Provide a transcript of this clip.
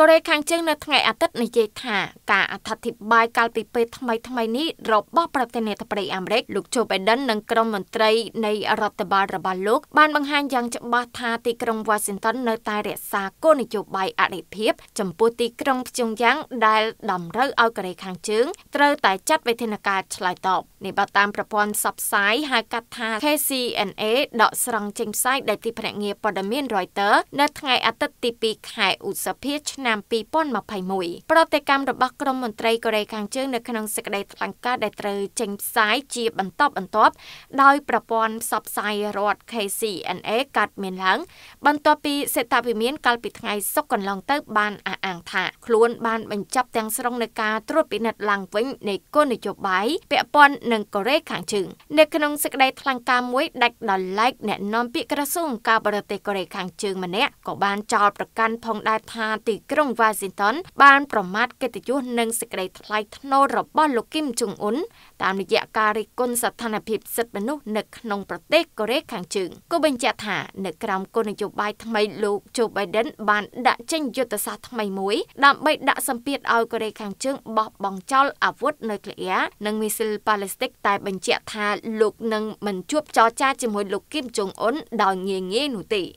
កូរ៉េខាងជើងនៅថ្ងៃអាទិត្យនិយាយថា ការអត្ថាធិប្បាយកាលពីពេលថ្មីថ្មីនេះរបស់ប្រធានាធិបតីអាមេរិកលោកជូបៃដិននិងក្រុមមន្ត្រីនៃរដ្ឋបាលរបស់លោក បានបង្ហាញយ៉ាងច្បាស់ថាទីក្រុង Washington នៅតែរក្សាគោលនយោបាយអរិភាពចំពោះទីក្រុងព្យុងយ៉ាងដែលតម្រូវឲ្យកូរ៉េខាងជើងត្រូវតែចាត់វិធានការឆ្លើយតបនេះបើតាមប្រព័ន្ធផ្សព្វផ្សាយហៅកាត់ថា KCNA ដកស្រង់ចេញផ្សាយដោយទីភ្នាក់ងារព័ត៌មាន Reuters នៅថ្ងៃអាទិត្យទី2ខែឧសភាឆ្នាំឆ្នាំ2021ប្រតិកម្មរបស់ក្រមមន្ត្រីកូរ៉េខាងជើងនៅក្នុងសេចក្តីថ្លែងការណ៍ដែលត្រូវចេញផ្សាយជា បន្តបន្ទាប់ដោយប្រព័ន្ធផ្សព្វផ្សាយរដ្ឋ KCNA កាត់មានឡើងបន្ទាប់ពីសេតវិមានកាលពីថ្ងៃសុក្រកន្លងទៅ បានអអាងថាខ្លួនបានបញ្ចប់ទាំងស្រុងនៃការត្រួតពិនិត្យឡើងវិញនៃគោលនយោបាយពាក់ព័ន្ធនឹងកូរ៉េខាងជើងនៅក្នុងសេចក្តីថ្លែងការណ៍មួយដាច់ដោយឡែកអ្នកនាំពាក្យក្រសួងការបរទេសកូរ៉េខាងជើងម្នាក់ក៏បានចោទប្រកាន់ផងដែរថាទីក្រុង Washington បានប្រមាថកិត្តិយសនិងសេចក្តីថ្លៃថ្នូររបស់លោកគីមចុងអ៊ុនតាមរយៈការរិះគន់ស្ថានភាពសិទ្ធិមនុស្សនៅក្នុងប្រទេសកូរ៉េខាងជើងក៏បញ្ជាក់ថានៅក្រោមគោលនយោបាយថ្មីលោក Joe Biden បានដាក់ចេញយុទ្ធសាស្ត្រថ្មី2021ដើម្បីដាក់សម្ពាធឲ្យកូរ៉េខាងជើងបោះបង់ចោលអាវុធនុយក្លេអ៊ែរនិងមីស៊ីលប៉ាឡេស្ទិកតែបញ្ជាក់ថាលោកនឹងមិនជួបចរចាជាមួយលោកគីមចុងអ៊ុនដោយងាយងាយនោះទេ។